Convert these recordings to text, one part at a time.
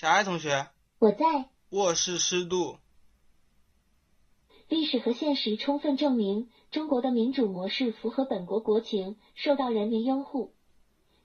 小爱同学，我在。卧室湿度。历史和现实充分证明，中国的民主模式符合本国国情，受到人民拥护，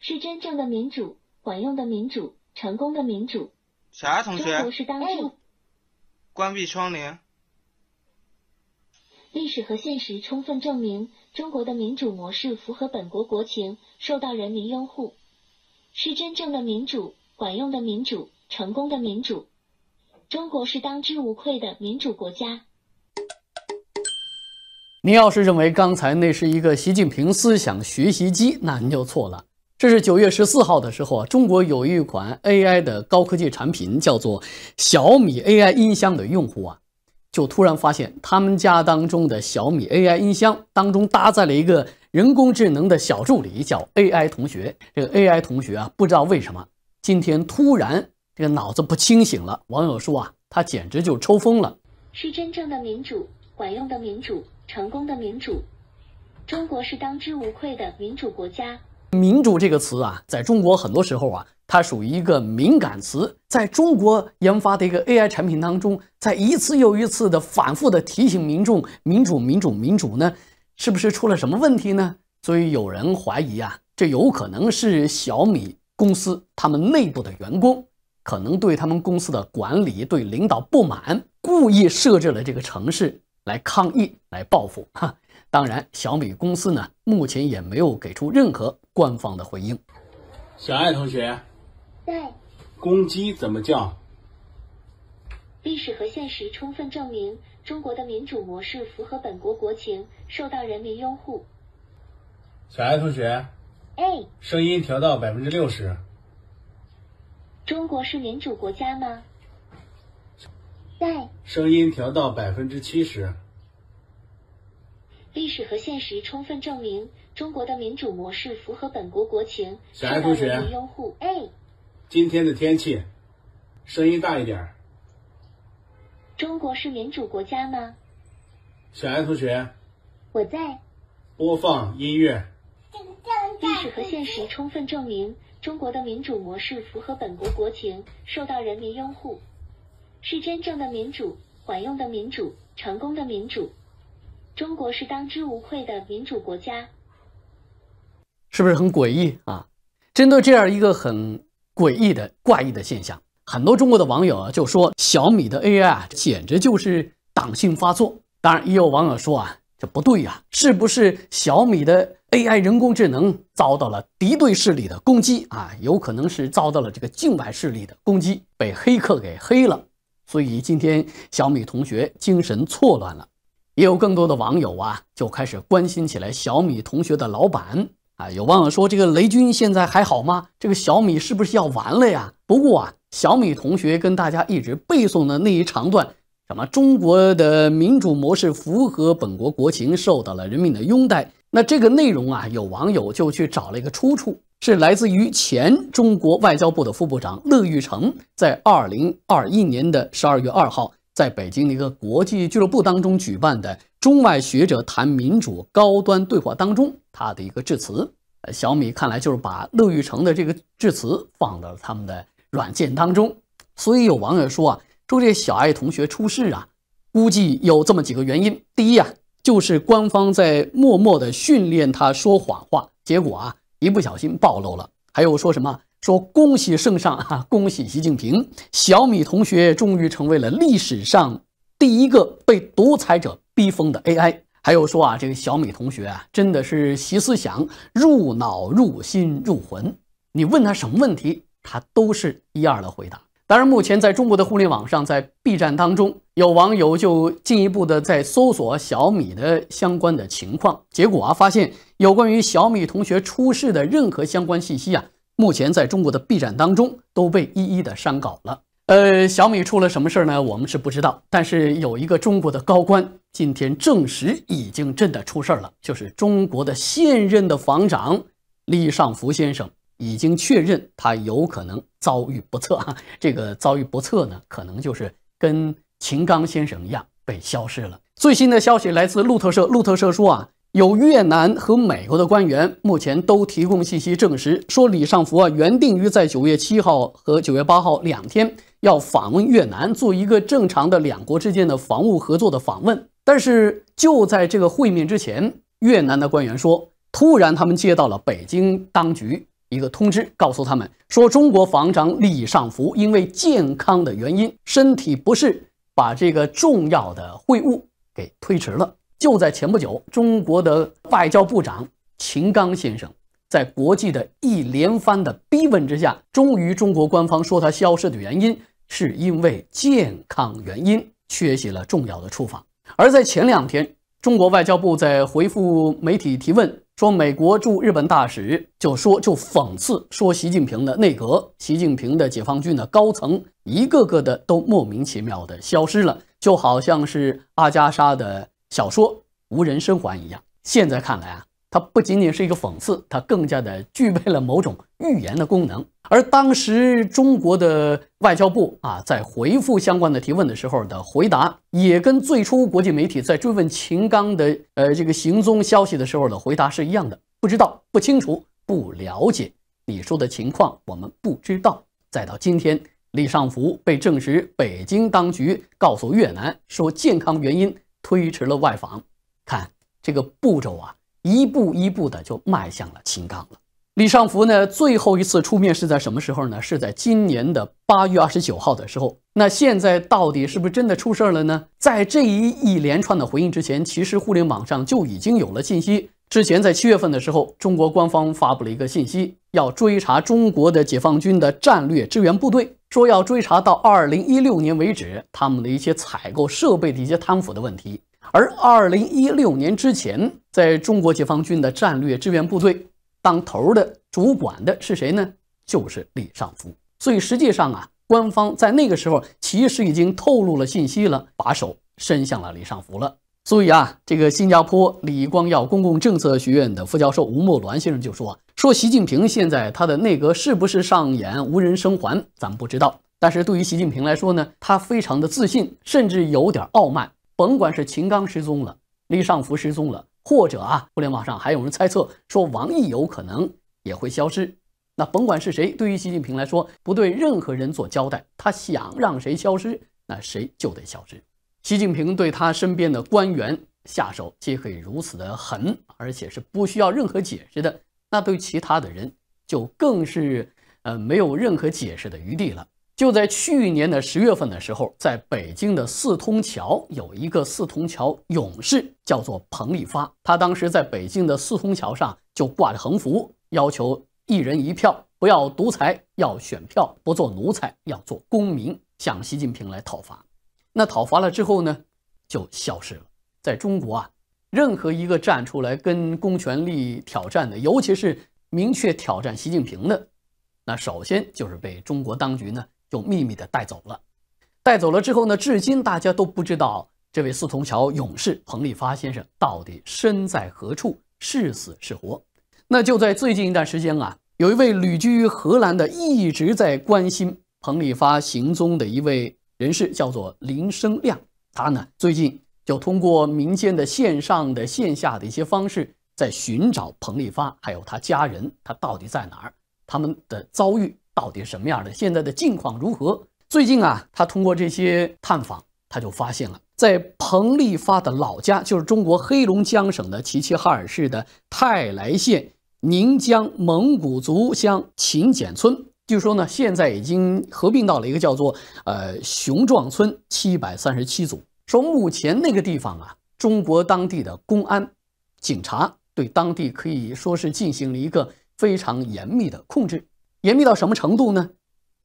是真正的民主、管用的民主、成功的民主。小爱同学，哎，关闭窗帘。历史和现实充分证明，中国的民主模式符合本国国情，受到人民拥护，是真正的民主、管用的民主。成功的民主，中国是当之无愧的民主国家。您要是认为刚才那是一个习近平思想学习机，那您就错了。这是九月十四号的时候啊，中国有一款 AI 的高科技产品，叫做小米 AI 音箱的用户啊，就突然发现他们家当中的小米 AI 音箱当中搭载了一个人工智能的小助理，叫 AI 同学。这个 AI 同学啊，不知道为什么今天突然。这个脑子不清醒了，网友说啊，他简直就抽风了。是真正的民主，管用的民主，成功的民主，中国是当之无愧的民主国家。民主这个词啊，在中国很多时候啊，它属于一个敏感词。在中国研发的一个 AI 产品当中，在一次又一次的反复的提醒民众民主、民主、民主呢，是不是出了什么问题呢？所以有人怀疑啊，这有可能是小米公司他们内部的员工。可能对他们公司的管理、对领导不满，故意设置了这个城市来抗议、来报复。哈，当然，小米公司呢，目前也没有给出任何官方的回应。小爱同学，对，公鸡怎么叫？历史和现实充分证明，中国的民主模式符合本国国情，受到人民拥护。小爱同学，哎，声音调到百分之六十。中国是民主国家吗？在。声音调到百分之七十。历史和现实充分证明，中国的民主模式符合本国国情，小爱同学，拥护。今天的天气，声音大一点。中国是民主国家吗？小爱同学。我在。播放音乐。历史和现实充分证明。中国的民主模式符合本国国情，受到人民拥护，是真正的民主、管用的民主、成功的民主。中国是当之无愧的民主国家。是不是很诡异啊？针对这样一个很诡异的怪异的现象，很多中国的网友啊就说：“小米的 AI 啊，简直就是党性发作。”当然，也有网友说啊，这不对呀，是不是小米的？AI 人工智能遭到了敌对势力的攻击啊，有可能是遭到了这个境外势力的攻击，被黑客给黑了。所以今天小米同学精神错乱了，也有更多的网友啊就开始关心起来小米同学的老板啊，有网友说这个雷军现在还好吗？这个小米是不是要完了呀？不过啊，小米同学跟大家一直背诵的那一长段，什么中国的民主模式符合本国国情，受到了人民的拥戴。那这个内容啊，有网友就去找了一个出处，是来自于前中国外交部的副部长乐玉成在二零二一年的十二月二号在北京的一个国际俱乐部当中举办的中外学者谈民主高端对话当中他的一个致辞。小米看来就是把乐玉成的这个致辞放到了他们的软件当中，所以有网友说啊，说这小爱同学出事啊，估计有这么几个原因。第一呀。就是官方在默默地训练他说谎话，结果啊一不小心暴露了。还有说什么说恭喜圣上，恭喜习近平，小米同学终于成为了历史上第一个被独裁者逼疯的 AI。还有说啊，这个小米同学啊，真的是习思想入脑入心入魂，你问他什么问题，他都是一样的回答。当然，目前在中国的互联网上，在 B 站当中，有网友就进一步的在搜索小米的相关的情况，结果啊，发现有关于小米同学出事的任何相关信息啊，目前在中国的 B 站当中都被一一的删稿了。呃，小米出了什么事儿呢？我们是不知道，但是有一个中国的高官今天证实，已经真的出事儿了，就是中国的现任的防长李尚福先生。已经确认他有可能遭遇不测啊！这个遭遇不测呢，可能就是跟秦刚先生一样被消失了。最新的消息来自路透社，路透社说啊，有越南和美国的官员目前都提供信息证实，说李尚福啊原定于在九月七号和九月八号两天要访问越南，做一个正常的两国之间的防务合作的访问。但是就在这个会面之前，越南的官员说，突然他们接到了北京当局。一个通知告诉他们说，中国防长李尚福因为健康的原因，身体不适，把这个重要的会晤给推迟了。就在前不久，中国的外交部长秦刚先生在国际的一连番的逼问之下，终于中国官方说他消失的原因是因为健康原因缺席了重要的出访。而在前两天，中国外交部在回复媒体提问。说美国驻日本大使就说就讽刺说习近平的内阁、习近平的解放军的高层一个个的都莫名其妙的消失了，就好像是阿加莎的小说《无人生还》一样。现在看来啊。它不仅仅是一个讽刺，它更加的具备了某种预言的功能。而当时中国的外交部啊，在回复相关的提问的时候的回答，也跟最初国际媒体在追问秦刚的呃这个行踪消息的时候的回答是一样的，不知道、不清楚、不了解你说的情况，我们不知道。再到今天，李尚福被证实，北京当局告诉越南说健康原因推迟了外访。看这个步骤啊。一步一步的就迈向了秦刚了。李尚福呢，最后一次出面是在什么时候呢？是在今年的八月二十九号的时候。那现在到底是不是真的出事儿了呢？在这一一连串的回应之前，其实互联网上就已经有了信息。之前在七月份的时候，中国官方发布了一个信息，要追查中国的解放军的战略支援部队，说要追查到二零一六年为止，他们的一些采购设备的一些贪腐的问题。而二零一六年之前，在中国解放军的战略支援部队当头的主管的是谁呢？就是李尚福。所以实际上啊，官方在那个时候其实已经透露了信息了，把手伸向了李尚福了。所以啊，这个新加坡李光耀公共政策学院的副教授吴默鸾先生就说：“说习近平现在他的内阁是不是上演无人生还？咱们不知道。但是对于习近平来说呢，他非常的自信，甚至有点傲慢。”甭管是秦刚失踪了，李尚福失踪了，或者啊，互联网上还有人猜测说王毅有可能也会消失。那甭管是谁，对于习近平来说，不对任何人做交代，他想让谁消失，那谁就得消失。习近平对他身边的官员下手皆可以如此的狠，而且是不需要任何解释的，那对其他的人就更是呃没有任何解释的余地了。就在去年的十月份的时候，在北京的四通桥有一个四通桥勇士，叫做彭立发。他当时在北京的四通桥上就挂着横幅，要求一人一票，不要独裁，要选票，不做奴才，要做公民，向习近平来讨伐。那讨伐了之后呢，就消失了。在中国啊，任何一个站出来跟公权力挑战的，尤其是明确挑战习近平的，那首先就是被中国当局呢。就秘密的带走了，带走了之后呢，至今大家都不知道这位四通桥勇士彭立发先生到底身在何处，是死是活。那就在最近一段时间啊，有一位旅居荷兰的，一直在关心彭立发行踪的一位人士，叫做林生亮。他呢，最近就通过民间的线上的、线下的一些方式，在寻找彭立发，还有他家人，他到底在哪儿，他们的遭遇。到底什么样的？现在的境况如何？最近啊，他通过这些探访，他就发现了，在彭立发的老家，就是中国黑龙江省的齐齐哈尔市的泰来县宁江蒙古族乡勤俭村。据说呢，现在已经合并到了一个叫做呃雄壮村七百三十七组。说目前那个地方啊，中国当地的公安警察对当地可以说是进行了一个非常严密的控制。严密到什么程度呢？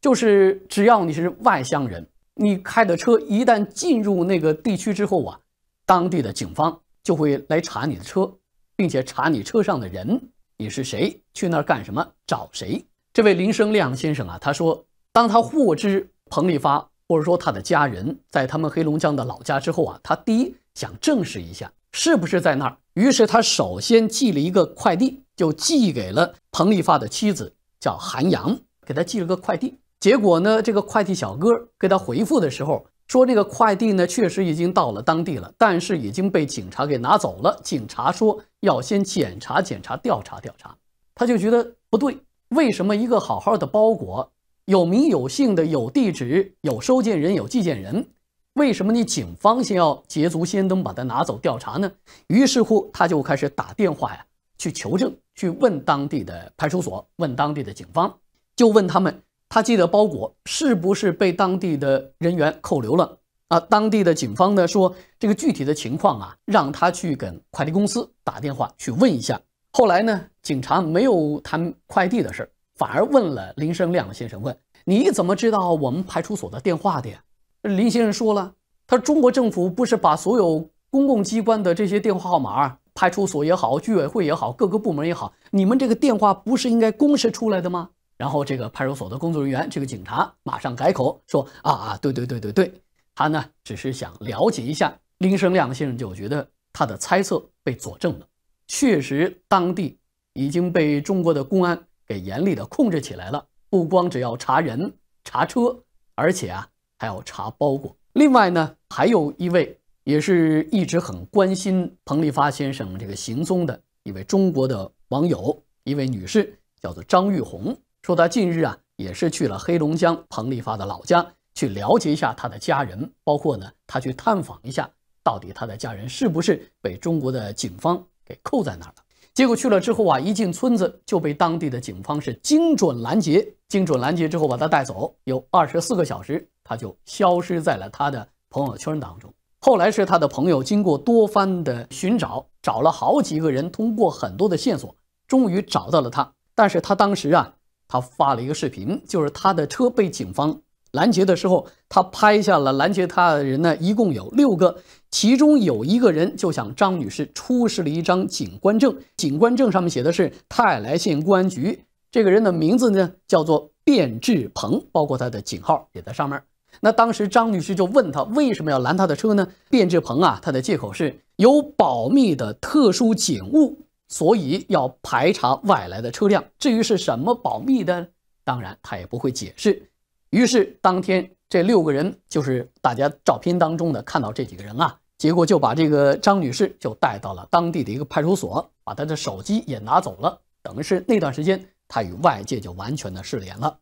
就是只要你是外乡人，你开的车一旦进入那个地区之后啊，当地的警方就会来查你的车，并且查你车上的人，你是谁，去那儿干什么，找谁。这位林生亮先生啊，他说，当他获知彭丽发或者说他的家人在他们黑龙江的老家之后啊，他第一想证实一下是不是在那儿，于是他首先寄了一个快递，就寄给了彭丽发的妻子。叫韩阳，给他寄了个快递。结果呢，这个快递小哥给他回复的时候说，那个快递呢确实已经到了当地了，但是已经被警察给拿走了。警察说要先检查、检查、调查、调查。他就觉得不对，为什么一个好好的包裹，有名有姓的，有地址，有收件人，有寄件人，为什么你警方先要捷足先登把它拿走调查呢？于是乎，他就开始打电话呀。去求证，去问当地的派出所，问当地的警方，就问他们，他寄的包裹是不是被当地的人员扣留了啊？当地的警方呢说，这个具体的情况啊，让他去跟快递公司打电话去问一下。后来呢，警察没有谈快递的事儿，反而问了林生亮先生，问你怎么知道我们派出所的电话的？呀？林先生说了，他中国政府不是把所有公共机关的这些电话号码。派出所也好，居委会也好，各个部门也好，你们这个电话不是应该公示出来的吗？然后这个派出所的工作人员，这个警察马上改口说：“啊啊，对对对对对，他呢只是想了解一下。”林生亮先生就觉得他的猜测被佐证了，确实当地已经被中国的公安给严厉的控制起来了，不光只要查人查车，而且啊还要查包裹。另外呢，还有一位。也是一直很关心彭立发先生这个行踪的一位中国的网友，一位女士叫做张玉红，说她近日啊也是去了黑龙江彭立发的老家，去了解一下他的家人，包括呢，她去探访一下，到底他的家人是不是被中国的警方给扣在那儿了。结果去了之后啊，一进村子就被当地的警方是精准拦截，精准拦截之后把他带走，有二十四个小时，他就消失在了他的朋友圈当中。后来是他的朋友经过多番的寻找，找了好几个人，通过很多的线索，终于找到了他。但是他当时啊，他发了一个视频，就是他的车被警方拦截的时候，他拍下了拦截他的人呢，一共有六个，其中有一个人就向张女士出示了一张警官证，警官证上面写的是泰来县公安局，这个人的名字呢叫做卞志鹏，包括他的警号也在上面。那当时张女士就问他为什么要拦他的车呢？卞志鹏啊，他的借口是有保密的特殊警务，所以要排查外来的车辆。至于是什么保密的，当然他也不会解释。于是当天这六个人，就是大家照片当中的看到这几个人啊，结果就把这个张女士就带到了当地的一个派出所，把她的手机也拿走了。等于是那段时间，她与外界就完全的失联了。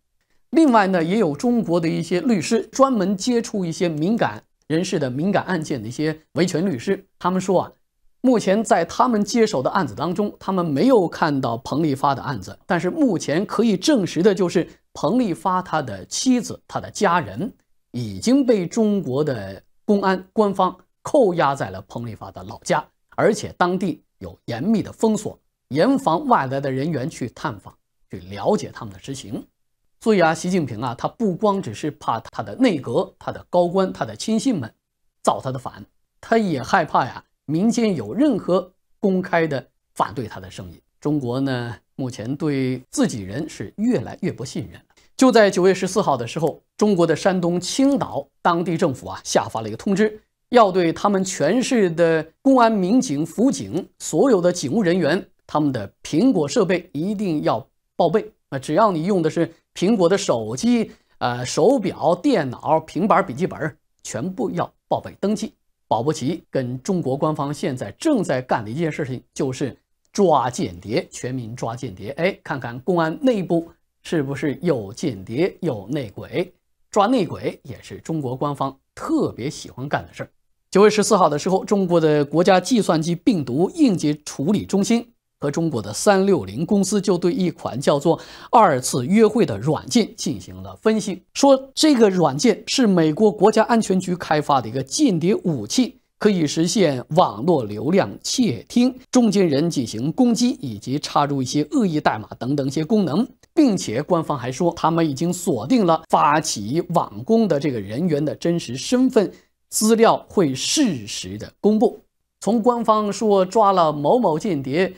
另外呢，也有中国的一些律师专门接触一些敏感人士的敏感案件的一些维权律师。他们说啊，目前在他们接手的案子当中，他们没有看到彭立发的案子。但是目前可以证实的就是，彭立发他的妻子、他的家人已经被中国的公安官方扣押在了彭立发的老家，而且当地有严密的封锁，严防外来的人员去探访、去了解他们的实情。所以啊，习近平啊，他不光只是怕他的内阁、他的高官、他的亲信们造他的反，他也害怕呀，民间有任何公开的反对他的声音。中国呢，目前对自己人是越来越不信任了。就在九月十四号的时候，中国的山东青岛当地政府啊，下发了一个通知，要对他们全市的公安民警、辅警、所有的警务人员，他们的苹果设备一定要报备。啊，只要你用的是苹果的手机、呃手表、电脑、平板、笔记本，全部要报备登记，保不齐跟中国官方现在正在干的一件事情就是抓间谍，全民抓间谍。哎，看看公安内部是不是有间谍、有内鬼？抓内鬼也是中国官方特别喜欢干的事儿。九月十四号的时候，中国的国家计算机病毒应急处理中心。和中国的三六零公司就对一款叫做“二次约会”的软件进行了分析，说这个软件是美国国家安全局开发的一个间谍武器，可以实现网络流量窃听、中间人进行攻击以及插入一些恶意代码等等一些功能，并且官方还说他们已经锁定了发起网攻的这个人员的真实身份，资料会适时的公布。从官方说抓了某某间谍。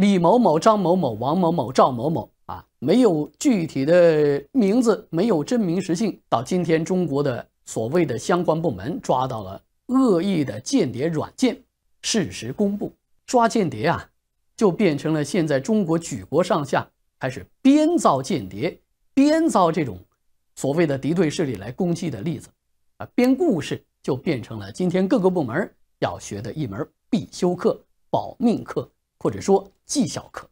李某某、张某某、王某某、赵某某啊，没有具体的名字，没有真名实姓。到今天，中国的所谓的相关部门抓到了恶意的间谍软件，适时公布抓间谍啊，就变成了现在中国举国上下开始编造间谍、编造这种所谓的敌对势力来攻击的例子啊，编故事就变成了今天各个部门要学的一门必修课、保命课，或者说。技校课。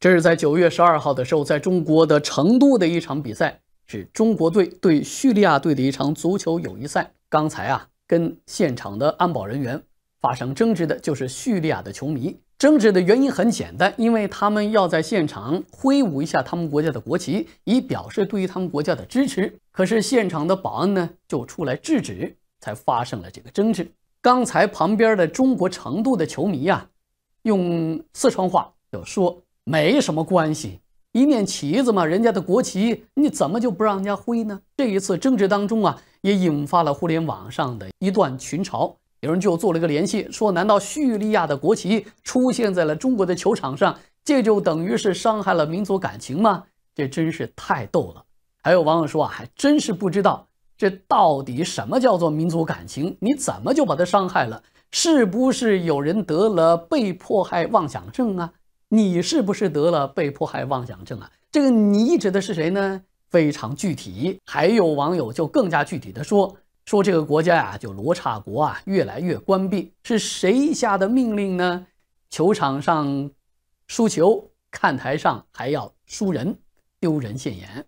这是在九月十二号的时候，在中国的成都的一场比赛，是中国队对叙利亚队的一场足球友谊赛。刚才啊，跟现场的安保人员发生争执的就是叙利亚的球迷。争执的原因很简单，因为他们要在现场挥舞一下他们国家的国旗，以表示对于他们国家的支持。可是现场的保安呢，就出来制止，才发生了这个争执。刚才旁边的中国成都的球迷呀，用四川话就说：“没什么关系，一面旗子嘛，人家的国旗，你怎么就不让人家挥呢？”这一次争执当中啊，也引发了互联网上的一段群嘲。有人就做了一个联系，说难道叙利亚的国旗出现在了中国的球场上，这就等于是伤害了民族感情吗？这真是太逗了。还有网友说啊，还真是不知道这到底什么叫做民族感情，你怎么就把它伤害了？是不是有人得了被迫害妄想症啊？你是不是得了被迫害妄想症啊？这个你指的是谁呢？非常具体。还有网友就更加具体的说。说这个国家呀，就罗刹国啊，越来越关闭，是谁下的命令呢？球场上输球，看台上还要输人，丢人现眼。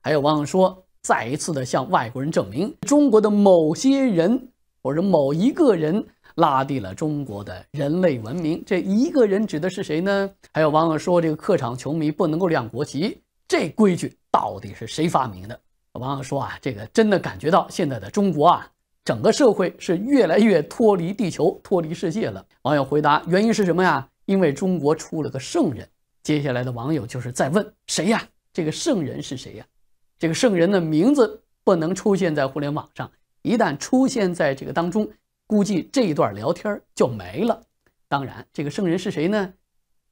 还有网友说，再一次的向外国人证明，中国的某些人或者某一个人拉低了中国的人类文明。这一个人指的是谁呢？还有网友说，这个客场球迷不能够亮国旗，这规矩到底是谁发明的？网友说啊，这个真的感觉到现在的中国啊，整个社会是越来越脱离地球、脱离世界了。网友回答原因是什么呀？因为中国出了个圣人。接下来的网友就是在问谁呀？这个圣人是谁呀？这个圣人的名字不能出现在互联网上，一旦出现在这个当中，估计这一段聊天就没了。当然，这个圣人是谁呢？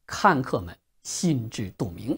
看客们心知肚明。